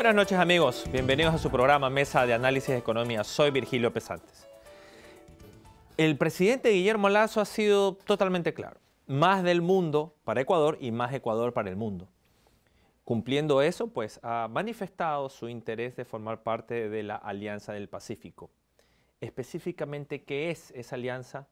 Buenas noches amigos, bienvenidos a su programa Mesa de Análisis de Economía. Soy Virgilio Pesantes. El presidente Guillermo Lazo ha sido totalmente claro. Más del mundo para Ecuador y más Ecuador para el mundo. Cumpliendo eso, pues ha manifestado su interés de formar parte de la Alianza del Pacífico. Específicamente, ¿qué es esa alianza?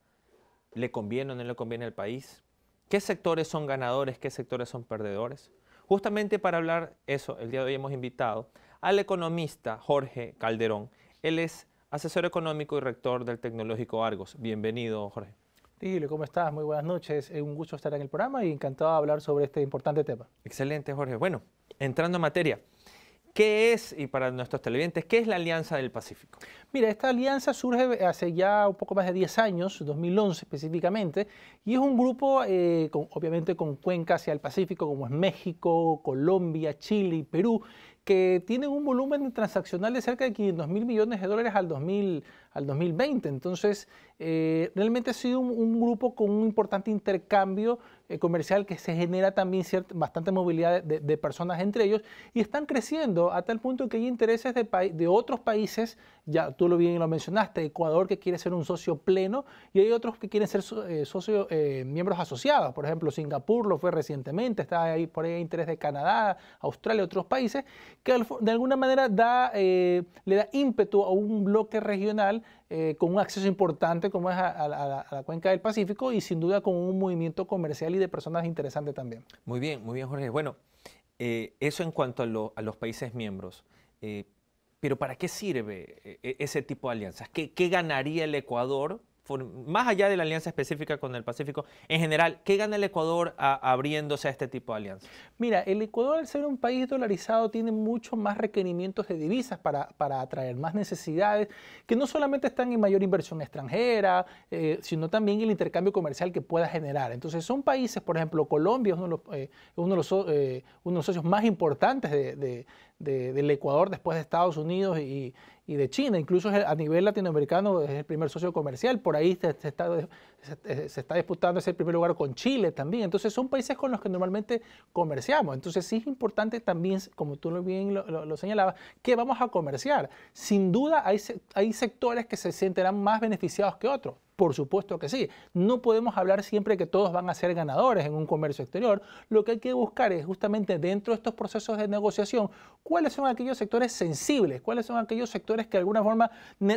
¿Le conviene o no le conviene al país? ¿Qué sectores son ganadores? ¿Qué sectores son perdedores? Justamente para hablar eso, el día de hoy hemos invitado al economista Jorge Calderón. Él es asesor económico y rector del Tecnológico Argos. Bienvenido, Jorge. Dile, ¿cómo estás? Muy buenas noches. Es Un gusto estar en el programa y encantado de hablar sobre este importante tema. Excelente, Jorge. Bueno, entrando en materia, ¿Qué es, y para nuestros televidentes, qué es la Alianza del Pacífico? Mira, esta alianza surge hace ya un poco más de 10 años, 2011 específicamente, y es un grupo, eh, obviamente, con cuenca hacia el Pacífico, como es México, Colombia, Chile y Perú, que tienen un volumen transaccional de cerca de 500 mil millones de dólares al, 2000, al 2020. Entonces, eh, realmente ha sido un, grupo con un importante intercambio eh, comercial que se genera también cierta, bastante movilidad de, personas entre ellos y están creciendo a tal punto que hay intereses de, de otros países, ya tú lo bien lo mencionaste, Ecuador que quiere ser un socio pleno y hay otros que quieren ser eh, eh, miembros asociados, por ejemplo, Singapur lo fue recientemente, está ahí por ahí interés de Canadá, Australia, otros países, que de alguna manera da, le da ímpetu a un bloque regional eh, con un acceso importante como es a, la, cuenca del Pacífico y sin duda con un movimiento comercial y de personas interesante también. Muy bien, muy bien Jorge. Bueno, eh, eso en cuanto a, los países miembros. Eh, pero ¿para qué sirve ese tipo de alianzas? ¿Qué, ganaría el Ecuador más allá de la alianza específica con el Pacífico, en general, ¿qué gana el Ecuador abriéndose a este tipo de alianzas? Mira, el Ecuador al ser un país dolarizado tiene muchos más requerimientos de divisas para, atraer más necesidades, que no solamente están en mayor inversión extranjera, eh, sino también el intercambio comercial que pueda generar. Entonces son países, por ejemplo, Colombia es uno de los, eh, eh, socios más importantes de del Ecuador, después de Estados Unidos y, de China. Incluso a nivel latinoamericano es el primer socio comercial. Por ahí se, se está eh, se, está disputando ese primer lugar con Chile también. Entonces son países con los que normalmente comerciamos. Entonces sí es importante también, como tú bien lo, bien lo señalabas, que vamos a comerciar. Sin duda hay, sectores que se sentirán más beneficiados que otros. Por supuesto que sí. No podemos hablar siempre que todos van a ser ganadores en un comercio exterior. Lo que hay que buscar es justamente dentro de estos procesos de negociación cuáles son aquellos sectores sensibles, cuáles son aquellos sectores que de alguna forma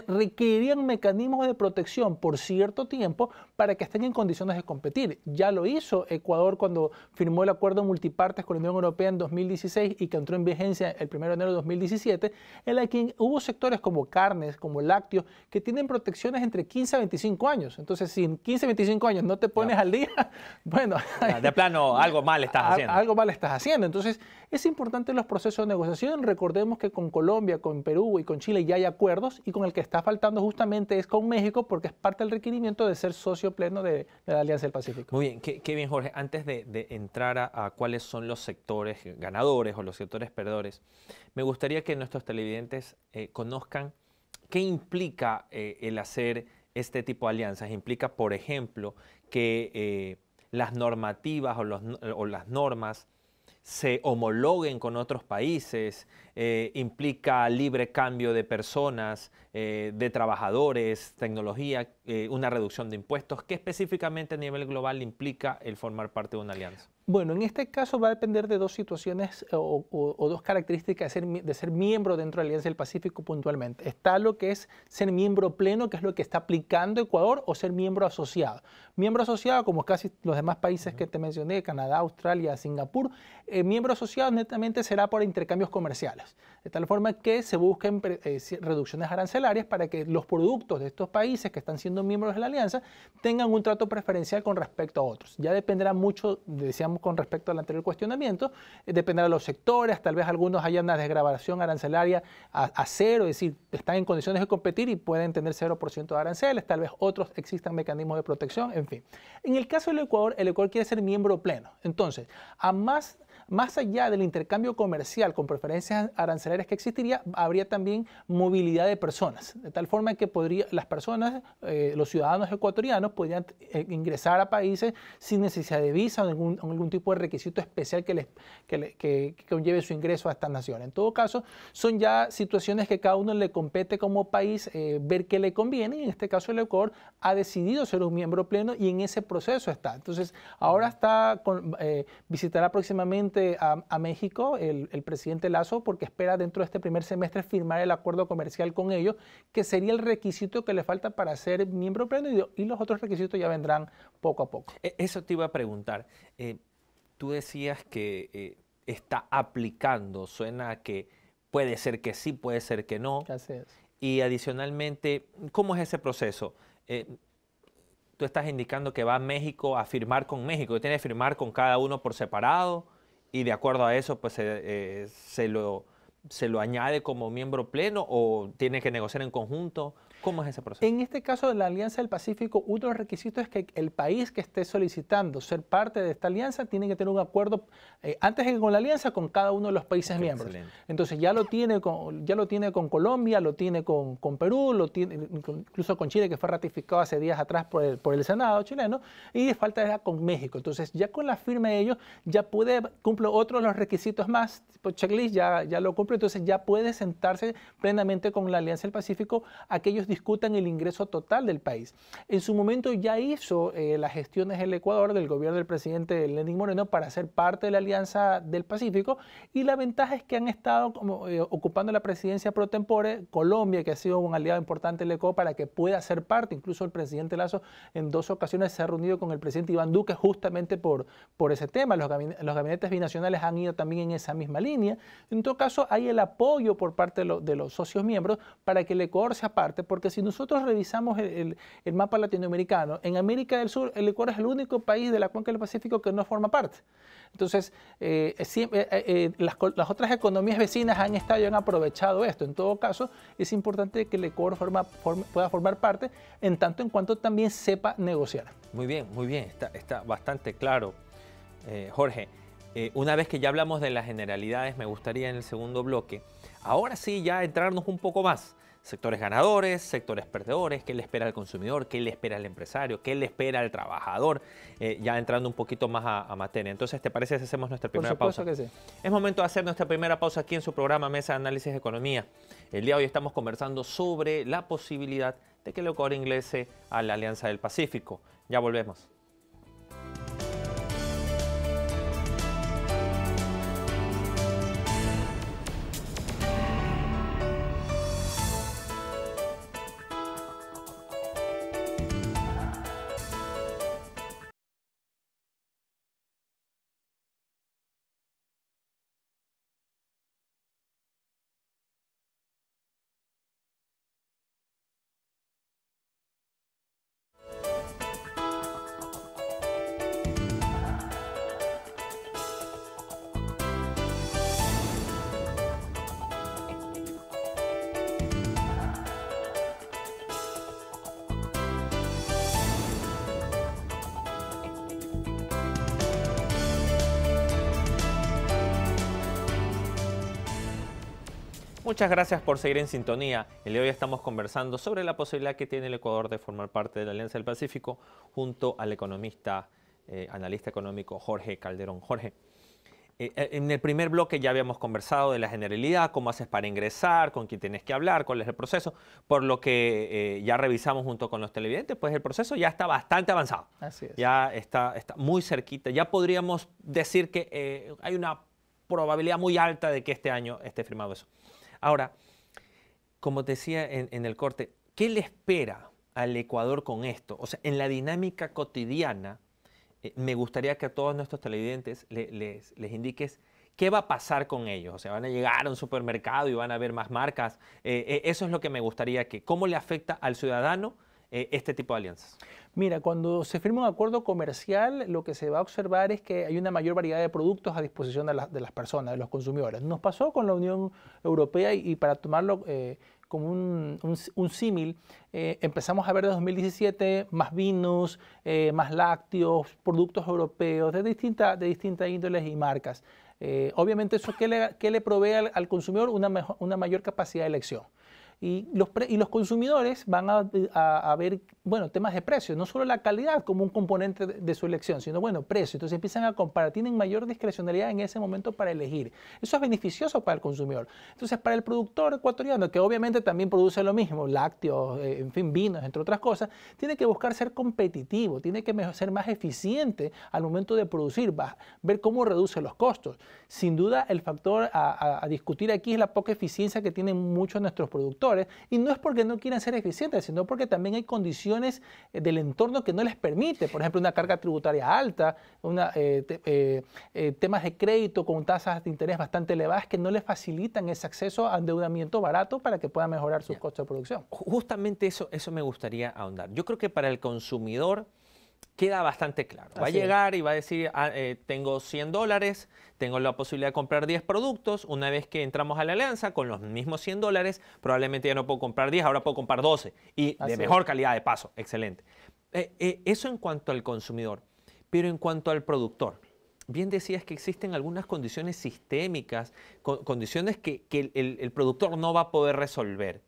requerían mecanismos de protección por cierto tiempo para que estén en condiciones de competir. Ya lo hizo Ecuador cuando firmó el acuerdo multipartes con la Unión Europea en 2016 y que entró en vigencia el 1 de enero de 2017, en la que hubo sectores como carnes, como lácteos, que tienen protecciones entre 15 a 25 años. Entonces, si en 15 a 25 años no te pones al día, bueno... De plano, algo mal estás haciendo. Algo mal estás haciendo. Entonces, es importante los procesos de negociación. Recordemos que con Colombia, con Perú y con Chile ya hay acuerdos y con el que está faltando justamente es con México porque es parte del requerimiento de ser socio pleno de, la Alianza del Pacífico. Muy bien, qué, bien Jorge. Antes de, entrar a, cuáles son los sectores ganadores o los sectores perdedores, me gustaría que nuestros televidentes eh, conozcan qué implica eh, el hacer este tipo de alianzas. Implica, por ejemplo, que eh, las normativas o las normas se homologuen con otros países, eh, implica libre cambio de personas, eh, de trabajadores, tecnología, eh, una reducción de impuestos. ¿Qué específicamente a nivel global implica el formar parte de una alianza? Bueno, en este caso va a depender de dos situaciones o, dos características de ser, miembro dentro de la Alianza del Pacífico puntualmente. Está lo que es ser miembro pleno, que es lo que está aplicando Ecuador, o ser miembro asociado. Miembro asociado, como casi los demás países que te mencioné, Canadá, Australia, Singapur, miembro asociado netamente será por intercambios comerciales de tal forma que se busquen eh, reducciones arancelarias para que los productos de estos países que están siendo miembros de la alianza tengan un trato preferencial con respecto a otros. Ya dependerá mucho, decíamos con respecto al anterior cuestionamiento, eh, dependerá de los sectores, tal vez algunos hayan una desgrabación arancelaria a, a, cero, es decir, están en condiciones de competir y pueden tener 0% de aranceles, tal vez otros existan mecanismos de protección, en fin. En el caso del Ecuador, el Ecuador quiere ser miembro pleno. Entonces, a más más allá del intercambio comercial con preferencias arancelarias que existiría, habría también movilidad de personas, de tal forma que podría, las personas, eh, los ciudadanos ecuatorianos, podrían eh, ingresar a países sin necesidad de visa o algún, tipo de requisito especial que, les, que, que, conlleve su ingreso a estas naciones. En todo caso, son ya situaciones que cada uno le compete como país eh, ver qué le conviene y en este caso el Ecuador ha decidido ser un miembro pleno y en ese proceso está. Entonces, ahora está con, visitará próximamente a, México el, presidente Lazo porque espera dentro de este primer semestre firmar el acuerdo comercial con ellos, que sería el requisito que le falta para ser miembro pleno y, los otros requisitos ya vendrán poco a poco. E, eso te iba a preguntar. Eh, tú decías que eh, está aplicando, suena que puede ser que sí, puede ser que no. Y adicionalmente, ¿cómo es ese proceso? Eh, tú estás indicando que va a México a firmar con México, tiene que firmar con cada uno por separado y de acuerdo a eso, pues eh, eh, se, lo, se lo añade como miembro pleno o tiene que negociar en conjunto. ¿Cómo es ese proceso? En este caso de la Alianza del Pacífico, otro requisito es que el país que esté solicitando ser parte de esta alianza tiene que tener un acuerdo eh, antes que con la alianza con cada uno de los países miembros. Entonces ya lo tiene con, ya lo tiene con Colombia, lo tiene con, Perú, lo tiene incluso con Chile que fue ratificado hace días atrás por el, por el Senado chileno y falta ya con México. Entonces ya con la firma de ellos ya puede cumplo otro los requisitos más, checklist ya ya lo cumple, entonces ya puede sentarse plenamente con la Alianza del Pacífico aquellos discutan el ingreso total del país. En su momento ya hizo eh, las gestiones el Ecuador, del gobierno del presidente Lenín Moreno, para ser parte de la Alianza del Pacífico y la ventaja es que han estado como, eh, ocupando la presidencia pro tempore, Colombia, que ha sido un aliado importante del ECO, para que pueda ser parte. Incluso el presidente Lazo en dos ocasiones se ha reunido con el presidente Iván Duque justamente por, por ese tema. Los, los gabinetes binacionales han ido también en esa misma línea. En todo caso, hay el apoyo por parte de, los socios miembros para que el Ecuador sea parte, porque porque si nosotros revisamos el, mapa latinoamericano, en América del Sur el Ecuador es el único país de la cuenca del Pacífico que no forma parte. Entonces, eh, eh, eh, las, otras economías vecinas han estado y han aprovechado esto. En todo caso, es importante que el Ecuador pueda formar parte, en tanto en cuanto también sepa negociar. Muy bien, muy bien, está, bastante claro, Jorge. una vez que ya hablamos de las generalidades, me gustaría en el segundo bloque, ahora sí ya entrarnos un poco más sectores ganadores, sectores perdedores, qué le espera al consumidor, qué le espera al empresario, qué le espera al trabajador, eh, ya entrando un poquito más a, materia. Entonces, ¿te parece si hacemos nuestra primera Por pausa? Que sí. Es momento de hacer nuestra primera pausa aquí en su programa Mesa de Análisis de Economía. El día de hoy estamos conversando sobre la posibilidad de que el Ecuador inglese a la Alianza del Pacífico. Ya volvemos. Muchas gracias por seguir en sintonía. El día de hoy estamos conversando sobre la posibilidad que tiene el Ecuador de formar parte de la Alianza del Pacífico junto al economista, eh, analista económico Jorge Calderón. Jorge, eh, eh, en el primer bloque ya habíamos conversado de la generalidad, cómo haces para ingresar, con quién tienes que hablar, cuál es el proceso, por lo que ya revisamos junto con los televidentes, pues el proceso ya está bastante avanzado. Así es. Ya está, está muy cerquita. Ya podríamos decir que hay una probabilidad muy alta de que este año esté firmado eso. Ahora, como te decía en, el corte, ¿qué le espera al Ecuador con esto? O sea, en la dinámica cotidiana, eh, me gustaría que a todos nuestros televidentes les, indiques ¿qué va a pasar con ellos? O sea, van a llegar a un supermercado y van a ver más marcas. Eh, eh, eso es lo que me gustaría que, ¿cómo le afecta al ciudadano? Eh, este tipo de alianzas? Mira, cuando se firma un acuerdo comercial, lo que se va a observar es que hay una mayor variedad de productos a disposición de, las personas, de los consumidores. Nos pasó con la Unión Europea y, para tomarlo... Eh, como un, símil, eh, empezamos a ver en 2017 más vinos, más lácteos, productos europeos de, de distintas índoles y marcas. obviamente eso qué le, que le provee al, al consumidor una, mejor, una mayor capacidad de elección y los, y los consumidores van a, ver, bueno, temas de precio, no solo la calidad como un componente de, su elección, sino, bueno, precio. Entonces empiezan a comparar, tienen mayor discrecionalidad en ese momento para elegir. Eso es beneficioso para el consumidor. Entonces, para el productor ecuatoriano, que obviamente también produce lo mismo, lácteos, eh, en fin, vinos, entre otras cosas, tiene que buscar ser competitivo, tiene que ser más eficiente al momento de producir, va, ver cómo reduce los costos. Sin duda, el factor a, a discutir aquí es la poca eficiencia que tienen muchos nuestros productores. Y no es porque no quieran ser eficientes, sino porque también hay condiciones eh, del entorno que no les permite. Por ejemplo, una carga tributaria alta, eh, eh, temas de crédito con tasas de interés bastante elevadas que no les facilitan ese acceso a endeudamiento barato para que puedan mejorar sus costos de producción. Justamente eso, eso me gustaría ahondar. Yo creo que para el consumidor queda bastante claro. Va a llegar y va a decir, ah, eh, tengo 100 dólares, tengo la posibilidad de comprar 10 productos, una vez que entramos a la alianza, con los mismos 100 dólares, probablemente ya no puedo comprar 10, ahora puedo comprar 12 y de mejor calidad de paso, excelente. Eh, eh, eso en cuanto al consumidor, pero en cuanto al productor. Bien decías que existen algunas condiciones sistémicas, condiciones que, el, productor no va a poder resolver.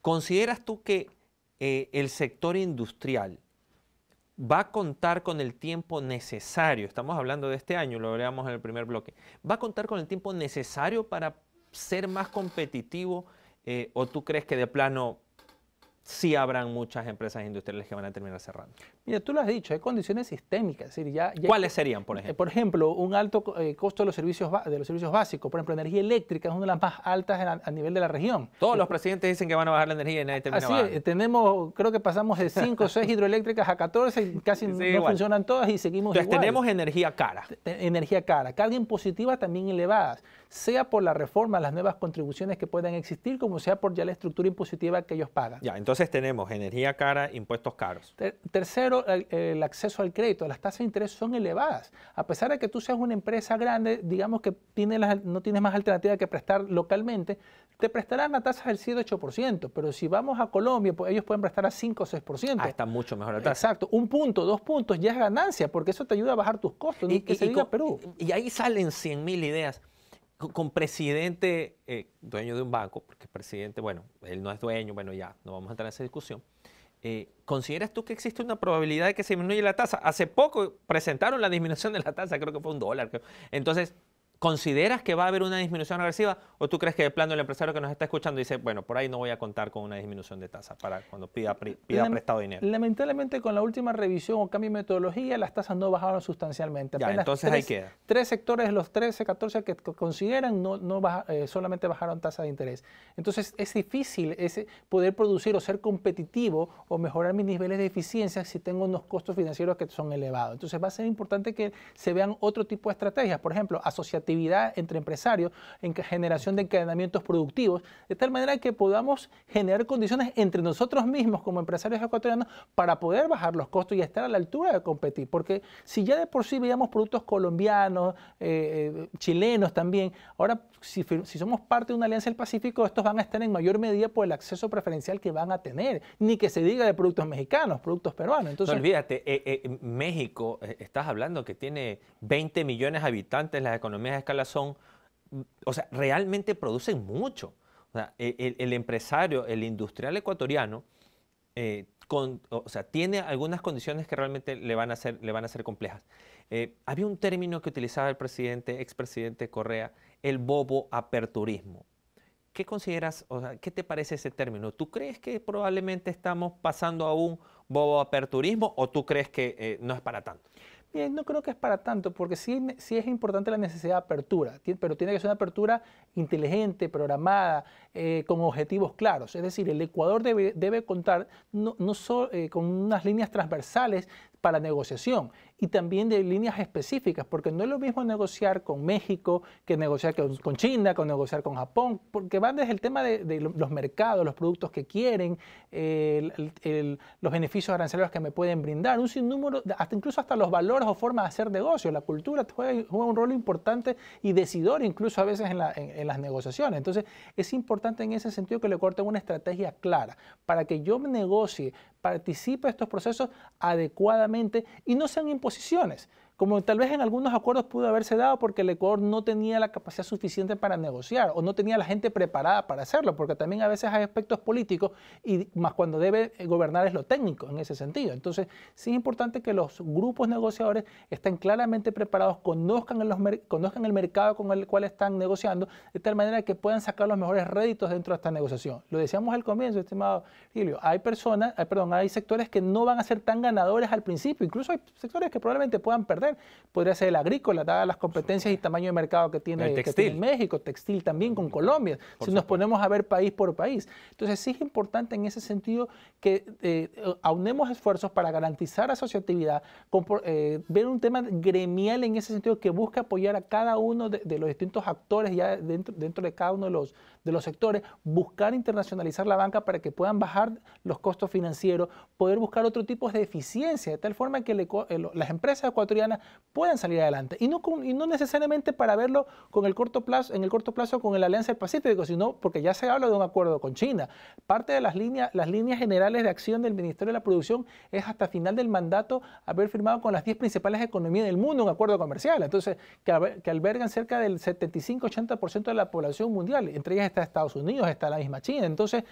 ¿Consideras tú que el sector industrial va a contar con el tiempo necesario, estamos hablando de este año, lo veamos en el primer bloque, va a contar con el tiempo necesario para ser más competitivo eh, o tú crees que de plano sí habrán muchas empresas industriales que van a terminar cerrando? Mira, tú lo has dicho, hay condiciones sistémicas. ¿Cuáles serían, por ejemplo? Eh, por ejemplo, un alto eh, costo de los, servicios de los servicios básicos. Por ejemplo, energía eléctrica es una de las más altas a nivel de la región. Todos los eh, presidentes dicen que van a bajar la energía y nadie termina Así tenemos, creo que pasamos de 5 o 6 hidroeléctricas a 14 y casi no funcionan todas y seguimos Entonces tenemos energía cara. energía cara, carga impositiva también elevadas, sea por la reforma, las nuevas contribuciones que puedan existir, como sea por ya la estructura impositiva que ellos pagan. Ya, entonces tenemos energía cara, impuestos caros. tercero, el, acceso al crédito. Las tasas de interés son elevadas. A pesar de que tú seas una empresa grande, digamos que no tienes más alternativa que prestar localmente, te prestarán a tasas del 7-8%, pero si vamos a Colombia, pues ellos pueden prestar a 5 o 6%. Ah, está mucho mejor la Exacto, un punto, dos puntos, ya es ganancia, porque eso te ayuda a bajar tus costos, y, ahí salen 100 mil ideas. Con, presidente, eh, dueño de un banco, porque presidente, bueno, él no es dueño, bueno, ya, no vamos a entrar en esa discusión eh, ¿Consideras tú que existe una probabilidad de que se disminuya la tasa? Hace poco presentaron la disminución de la tasa, creo que fue un dólar. Entonces, ¿Consideras que va a haber una disminución agresiva o tú crees que el plano el empresario que nos está escuchando dice, bueno, por ahí no voy a contar con una disminución de tasa para cuando pida, prestado dinero? Lamentablemente con la última revisión o cambio de metodología las tasas no bajaron sustancialmente. Ya, entonces tres, ahí queda. Tres sectores los 13, 14 que consideran no, no eh, solamente bajaron tasa de interés. Entonces es difícil ese poder producir o ser competitivo o mejorar mis niveles de eficiencia si tengo unos costos financieros que son elevados. Entonces va a ser importante que se vean otro tipo de estrategias, por ejemplo, asociativas entre empresarios, en generación de encadenamientos productivos, de tal manera que podamos generar condiciones entre nosotros mismos como empresarios ecuatorianos para poder bajar los costos y estar a la altura de competir. Porque si ya de por sí veíamos productos colombianos, eh, eh, chilenos también, ahora si, somos parte de una alianza del Pacífico, estos van a estar en mayor medida por el acceso preferencial que van a tener, ni que se diga de productos mexicanos, productos peruanos. Entonces, olvídate, eh, México, estás hablando que tiene 20 millones de habitantes, las economías escala son, mm, o sea, realmente producen mucho. O sea, e, e, el, empresario, el industrial ecuatoriano, eh, con, o sea, tiene algunas condiciones que realmente le van a ser, le van a ser complejas. Eh, había un término que utilizaba el presidente, expresidente Correa, el bobo aperturismo. ¿Qué consideras, o sea, qué te parece ese término? ¿Tú crees que probablemente estamos pasando a un bobo aperturismo o tú crees que eh, no es para tanto? Bien, eh, no creo que es para tanto, porque sí, sí es importante la necesidad de apertura, pero tiene que ser una apertura inteligente, programada, eh, con objetivos claros. Es decir, el Ecuador debe, contar no, no eh, con unas líneas transversales, para negociación y también de líneas específicas, porque no es lo mismo negociar con México que negociar con, China, que negociar con Japón, porque van desde el tema de, los mercados, los productos que quieren, los beneficios arancelarios que me pueden brindar, un sinnúmero, hasta incluso hasta los valores o formas de hacer negocios. La cultura juega, un rol importante y decidor incluso a veces en, en las negociaciones. Entonces es importante en ese sentido que le corten una estrategia clara para que yo negocie participe estos procesos adecuadamente y no sean imposiciones, como tal vez en algunos acuerdos pudo haberse dado porque el Ecuador no tenía la capacidad suficiente para negociar o no tenía la gente preparada para hacerlo, porque también a veces hay aspectos políticos y más cuando debe gobernar es lo técnico en ese sentido. Entonces, sí es importante que los grupos negociadores estén claramente preparados, conozcan, los, conozcan el mercado con el cual están negociando, de tal manera que puedan sacar los mejores réditos dentro de esta negociación. Lo decíamos al comienzo, estimado Gilio, hay personas, eh, perdón, hay sectores que no van a ser tan ganadores al principio, incluso hay sectores que probablemente puedan perder podría ser el agrícola, dadas las competencias y tamaño de mercado que tiene, México, textil también con Colombia, si nos ponemos a ver país por país. Entonces sí es importante en ese sentido que eh, aunemos esfuerzos para garantizar asociatividad, eh, ver un tema gremial en ese sentido que busca apoyar a cada uno de, de los distintos actores ya dentro, dentro de cada uno de los de los sectores, buscar internacionalizar la banca para que puedan bajar los costos financieros, poder buscar otro tipo de eficiencia, de tal forma que eh, las empresas ecuatorianas puedan salir adelante. Y no, y no necesariamente para verlo con el corto plazo, en el corto plazo con el Alianza del Pacífico, sino porque ya se habla de un acuerdo con China. Parte de las líneas, las líneas generales de acción del Ministerio de la Producción es hasta final del mandato haber firmado con las 10 principales economías del mundo un acuerdo comercial. Entonces, que, que albergan cerca del 75-80% de la población mundial, entre ellas está Estados Unidos, está la misma China. Entonces,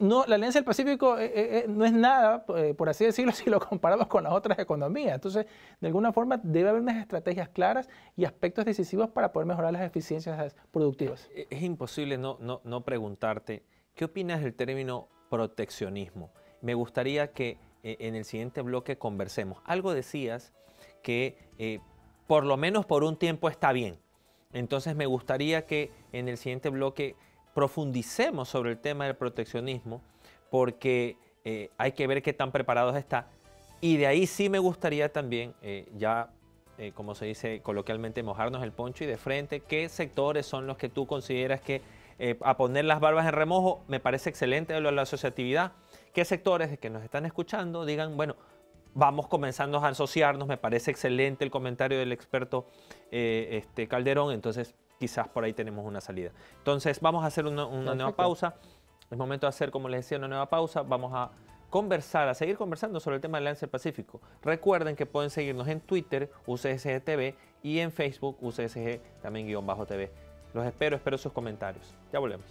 no, la Alianza del Pacífico eh, eh, eh, no es nada, por así decirlo, si lo comparamos con las otras economías. Entonces, de alguna forma, debe haber unas estrategias claras y aspectos decisivos para poder mejorar las eficiencias productivas. E-, es imposible no, no, no preguntarte, ¿qué opinas del término proteccionismo? Me gustaría que en el siguiente bloque conversemos. Algo decías que por lo menos por un tiempo está bien. Entonces me gustaría que en el siguiente bloque profundicemos sobre el tema del proteccionismo porque eh, hay que ver qué tan preparados está. Y de ahí sí me gustaría también eh, ya, eh, como se dice coloquialmente, mojarnos el poncho y de frente, qué sectores son los que tú consideras que a poner las barbas en remojo me parece excelente lo de la asociatividad. ¿Qué sectores que nos están escuchando digan, bueno, vamos comenzando a asociarnos, me parece excelente el comentario del experto este Calderón, entonces quizás por ahí tenemos una salida. Entonces vamos a hacer una, nueva pausa. Es momento de hacer, como les decía, una nueva pausa. Vamos a conversar, a seguir conversando sobre el tema del Lancer Pacífico. Recuerden que pueden seguirnos en Twitter, UCSG TV, y en Facebook, UCSG también guión bajo TV. Los espero, espero sus comentarios. Ya volvemos.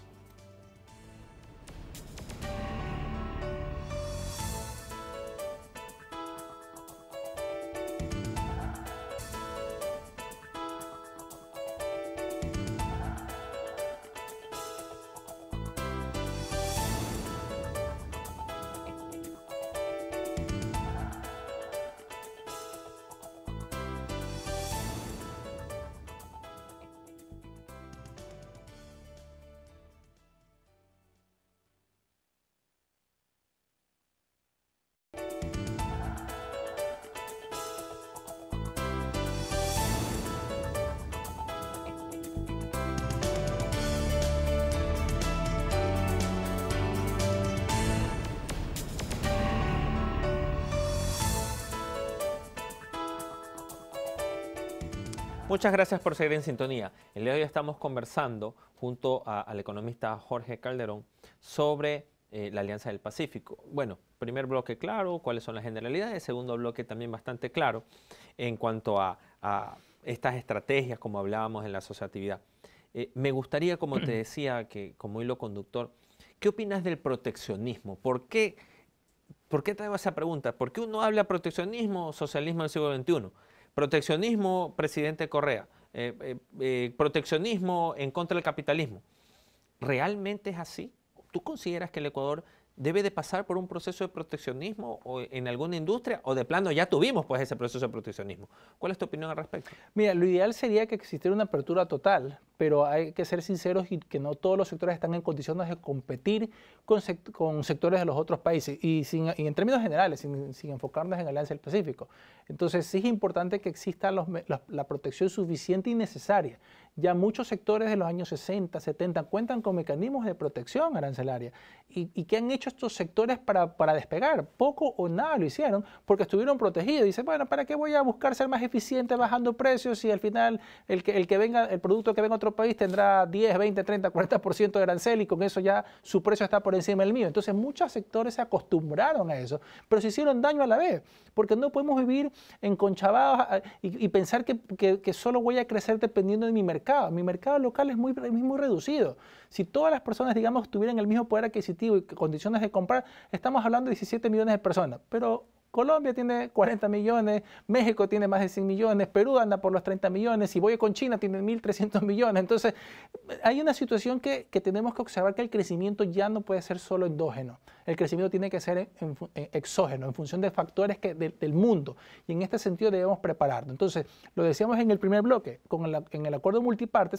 Muchas gracias por seguir en sintonía. El día de hoy estamos conversando junto al economista Jorge Calderón sobre eh, la Alianza del Pacífico. Bueno, primer bloque claro, cuáles son las generalidades, segundo bloque también bastante claro en cuanto a, estas estrategias como hablábamos en la asociatividad. Eh, me gustaría, como te decía, que como hilo conductor, ¿qué opinas del proteccionismo? ¿Por qué, ¿Por qué traigo esa pregunta? ¿Por qué uno habla proteccionismo o socialismo del siglo XXI? Proteccionismo, presidente Correa. Eh, eh, eh, proteccionismo en contra del capitalismo. ¿Realmente es así? ¿Tú consideras que el Ecuador debe de pasar por un proceso de proteccionismo o en alguna industria o de plano ya tuvimos pues ese proceso de proteccionismo. ¿Cuál es tu opinión al respecto? Mira, lo ideal sería que existiera una apertura total, pero hay que ser sinceros y que no todos los sectores están en condiciones de competir con, sectores de los otros países y, en términos generales, sin, enfocarnos en Alianza del Pacífico. Entonces sí es importante que exista la protección suficiente y necesaria ya muchos sectores de los años 60, 70 cuentan con mecanismos de protección arancelaria. ¿Y, qué han hecho estos sectores para, despegar? Poco o nada lo hicieron porque estuvieron protegidos. Dicen, bueno, ¿para qué voy a buscar ser más eficiente bajando precios si al final el que, el que venga, el producto que venga a otro país tendrá 10, 20, 30, 40% de arancel y con eso ya su precio está por encima del mío? Entonces muchos sectores se acostumbraron a eso, pero se hicieron daño a la vez porque no podemos vivir enconchavados ah, y, y pensar que, que solo voy a crecer dependiendo de mi mercado mi mercado local es muy, es reducido. Si todas las personas, digamos, tuvieran el mismo poder adquisitivo y condiciones de comprar, estamos hablando de 17 millones de personas. Pero Colombia tiene 40 millones, México tiene más de 100 millones, Perú anda por los 30 millones, si voy con China tiene 1.300 millones. Entonces, hay una situación que tenemos que observar que el crecimiento ya no puede ser solo endógeno el crecimiento tiene que ser exógeno, en función de factores que, del mundo. Y en este sentido debemos prepararnos. Entonces, lo decíamos en el primer bloque, con en el acuerdo multiparte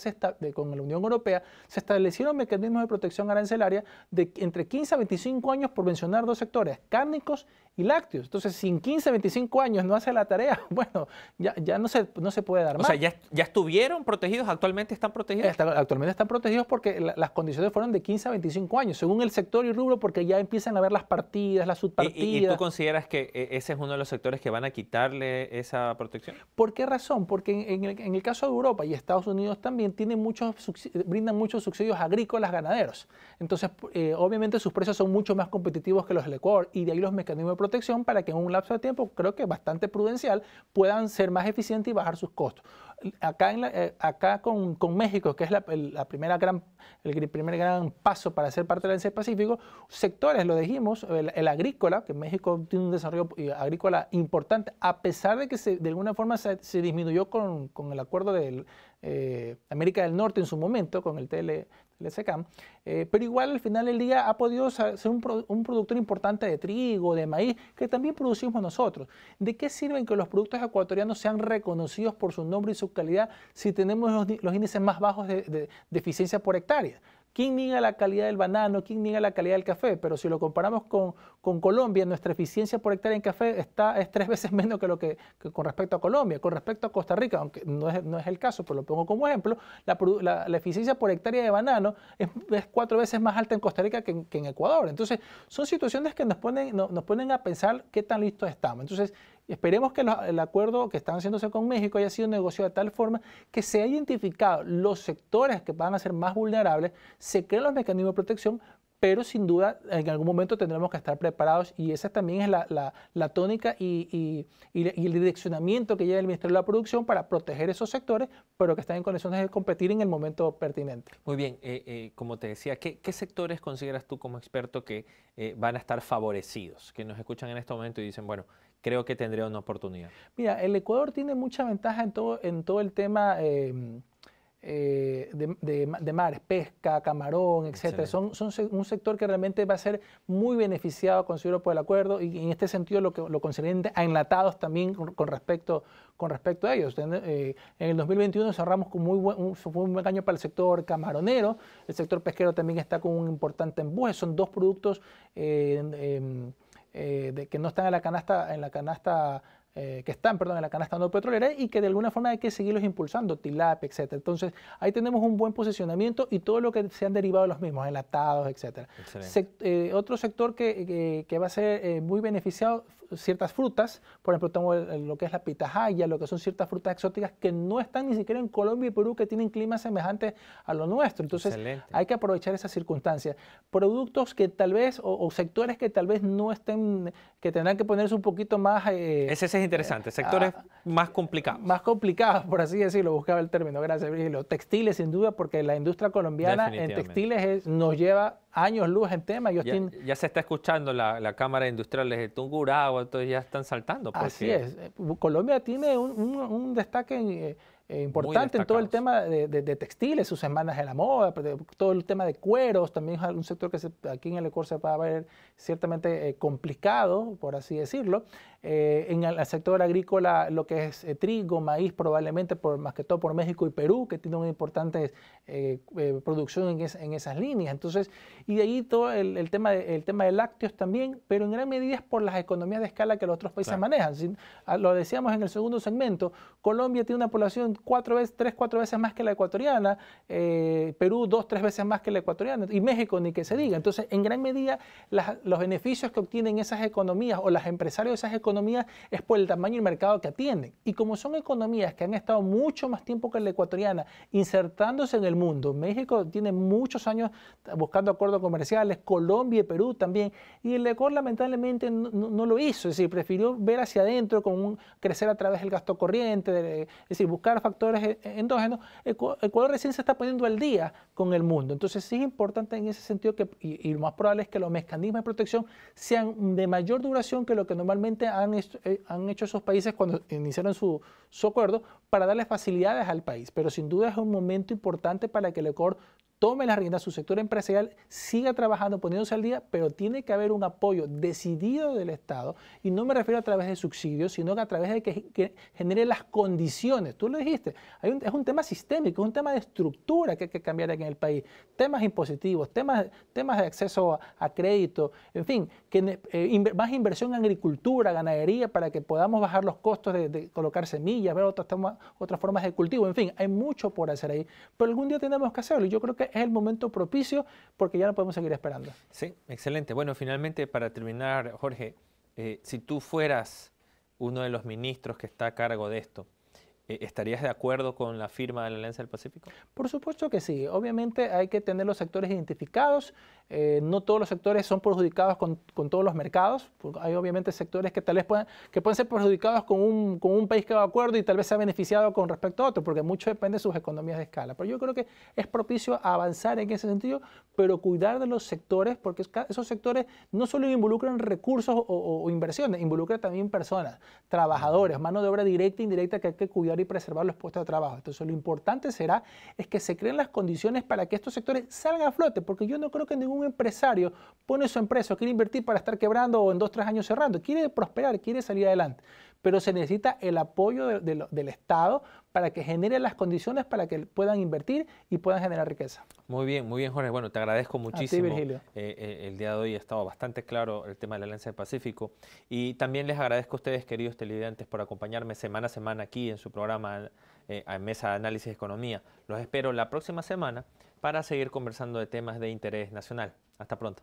con la Unión Europea se establecieron mecanismos de protección arancelaria de entre 15 a 25 años por mencionar dos sectores, cárnicos y lácteos. Entonces, sin 15 a 25 años no hace la tarea, bueno, ya, no, se, no se puede dar más. O sea, ya, estuvieron protegidos, actualmente están protegidos. actualmente están protegidos porque las condiciones fueron de 15 a 25 años, según el sector y rubro, porque ya empieza a ver las partidas, las subpartidas. ¿Y, y, tú consideras que eh, ese es uno de los sectores que van a quitarle esa protección? ¿Por qué razón? Porque en, el, caso de Europa y Estados Unidos también tienen muchos, eh, brindan muchos subsidios agrícolas ganaderos. Entonces, eh, obviamente sus precios son mucho más competitivos que los del Ecuador y de ahí los mecanismos de protección para que en un lapso de tiempo, creo que bastante prudencial, puedan ser más eficientes y bajar sus costos acá, en eh, acá con, México, que es la, el, primera gran, el primer gran paso para ser parte del Pacífico, sectores, lo dijimos, el, agrícola, que México tiene un desarrollo eh, agrícola importante, a pesar de que se, de alguna forma se, disminuyó con, el acuerdo de eh, América del Norte en su momento, con el TLE. Eh, pero igual al final del día ha podido ser un, productor importante de trigo, de maíz, que también producimos nosotros. ¿De qué sirven que los productos ecuatorianos sean reconocidos por su nombre y su calidad si tenemos los, índices más bajos de eficiencia por hectárea? ¿Quién niega la calidad del banano? ¿Quién niega la calidad del café? Pero si lo comparamos con, Colombia, nuestra eficiencia por hectárea en café está, es tres veces menos que lo que, con respecto a Colombia. Con respecto a Costa Rica, aunque no es, no es el caso, pero lo pongo como ejemplo, la, eficiencia por hectárea de banano es, cuatro veces más alta en Costa Rica que, en Ecuador. Entonces, son situaciones que nos ponen, nos ponen a pensar qué tan listos estamos. Entonces, esperemos que el acuerdo que están haciéndose con México haya sido negociado de tal forma que se ha identificado los sectores que van a ser más vulnerables, se creen los mecanismos de protección, pero sin duda en algún momento tendremos que estar preparados y esa también es la, la, tónica y, y, el direccionamiento que lleva el Ministerio de la Producción para proteger esos sectores, pero que están en condiciones de competir en el momento pertinente. Muy bien, eh, eh, como te decía, ¿qué, sectores consideras tú como experto que eh, van a estar favorecidos, que nos escuchan en este momento y dicen, bueno, creo que tendría una oportunidad. Mira, el Ecuador tiene mucha ventaja en todo, en todo el tema em, eh, de, mares, pesca, camarón, etcétera. Son, son un sector que realmente va a ser muy beneficiado, considero, por el acuerdo y, en este sentido lo, que, lo a enlatados también con, respecto con respecto a ellos. Eh, en el 2021 cerramos con muy buen, un, fue buen año para el sector camaronero, el sector pesquero también está con un importante embuje, son dos productos eh, em, eh, de que no están en la canasta, en la canasta eh, que están perdón, en la canasta no petrolera y que de alguna forma hay que seguirlos impulsando, TILAP, etc. Entonces, ahí tenemos un buen posicionamiento y todo lo que se han derivado de los mismos, enlatados, etc. Eh, otro sector que, va a ser eh, muy beneficiado, ciertas frutas, por ejemplo, tengo lo que es la pitahaya, lo que son ciertas frutas exóticas que no están ni siquiera en Colombia y Perú, que tienen clima semejantes a lo nuestro. Entonces, hay que aprovechar esas circunstancias. Productos que tal vez, o, sectores que tal vez no estén, que tendrán que ponerse un poquito más... ese interesante sectores ah, más complicados. Más complicados, por así decirlo, buscaba el término, gracias Virgilio. Textiles, sin duda, porque la industria colombiana en textiles nos lleva años luz en tema. Ya, se está escuchando la, la Cámara industrial de Tungurahua, entonces ya están saltando. Pues, así es. Colombia tiene un destaque en, eh, eh, importante en todo el tema de, textiles, sus semanas de la moda, todo el tema de cueros, también es un sector que aquí en el Ecuador se va a ver ciertamente eh, complicado, por así decirlo. Eh, en el, sector agrícola, lo que es trigo, maíz, probablemente más que todo por México y Perú, que tienen una importante producción en, esas líneas. Entonces, y de ahí todo el, tema de, tema de lácteos también, pero en gran medida es por las economías de escala que los otros países manejan. Ah, lo decíamos en el segundo segmento, Colombia tiene una población cuatro veces, tres, cuatro veces más que la ecuatoriana, eh, Perú dos, tres veces más que la ecuatoriana, y México ni que se diga. Entonces, en gran medida, los beneficios que obtienen esas economías o las empresarios de esas economías es por el tamaño del mercado que atienden. Y como son economías que han estado mucho más tiempo que la ecuatoriana, insertándose en el mundo, México tiene muchos años buscando acuerdos comerciales, Colombia y Perú también, y el ECOR lamentablemente no, lo hizo, es decir, prefirió ver hacia adentro, con crecer a través del gasto corriente, es decir, buscar factores e- endógenos, Ecuador recién se está poniendo al día con el mundo. Entonces sí es importante en ese sentido que, y, lo más probable es que los mecanismos de protección sean de mayor duración que lo que normalmente han, eh, han hecho esos países cuando iniciaron su, su acuerdo para darle facilidades al país. Pero sin duda es un momento importante para que el Ecuador tome las riendas, su sector empresarial siga trabajando, poniéndose al día, pero tiene que haber un apoyo decidido del Estado, y no me refiero a través de subsidios, sino a través de que, genere las condiciones. Tú lo dijiste, es un tema sistémico, es un tema de estructura que hay que cambiar aquí en el país. Temas impositivos, temas, temas de acceso a, crédito, en fin, eh, más inversión en agricultura, ganadería, para que podamos bajar los costos de, colocar semillas, ver otras, otras formas de cultivo, en fin, hay mucho por hacer ahí, pero algún día tenemos que hacerlo. Y yo creo que es el momento propicio porque ya no podemos seguir esperando. Sí, excelente. Bueno, finalmente, para terminar, Jorge, eh, si tú fueras uno de los ministros que está a cargo de esto, eh, ¿Estarías de acuerdo con la firma de la Alianza del Pacífico? Por supuesto que sí. Obviamente hay que tener los sectores identificados. Eh, no todos los sectores son perjudicados con, todos los mercados. Hay obviamente sectores que tal vez puedan, que pueden ser perjudicados con un, país que va de acuerdo y tal vez se ha beneficiado con respecto a otro, porque mucho depende de sus economías de escala. Pero yo creo que es propicio avanzar en ese sentido, pero cuidar de los sectores, porque esos sectores no solo involucran recursos o, o inversiones, involucran también personas, trabajadores, mano de obra directa e indirecta que hay que cuidar y preservar los puestos de trabajo. Entonces lo importante será es que se creen las condiciones para que estos sectores salgan a flote, porque yo no creo que ningún empresario pone su empresa, quiere invertir para estar quebrando o en dos, tres años cerrando, quiere prosperar, quiere salir adelante pero se necesita el apoyo del Estado para que genere las condiciones para que puedan invertir y puedan generar riqueza. Muy bien, muy bien, Jorge. Bueno, te agradezco muchísimo. A Virgilio. Eh, eh, el día de hoy ha estado bastante claro el tema de la Alianza del Pacífico. Y también les agradezco a ustedes, queridos televidentes, por acompañarme semana a semana aquí en su programa eh, en Mesa de Análisis de Economía. Los espero la próxima semana para seguir conversando de temas de interés nacional. Hasta pronto.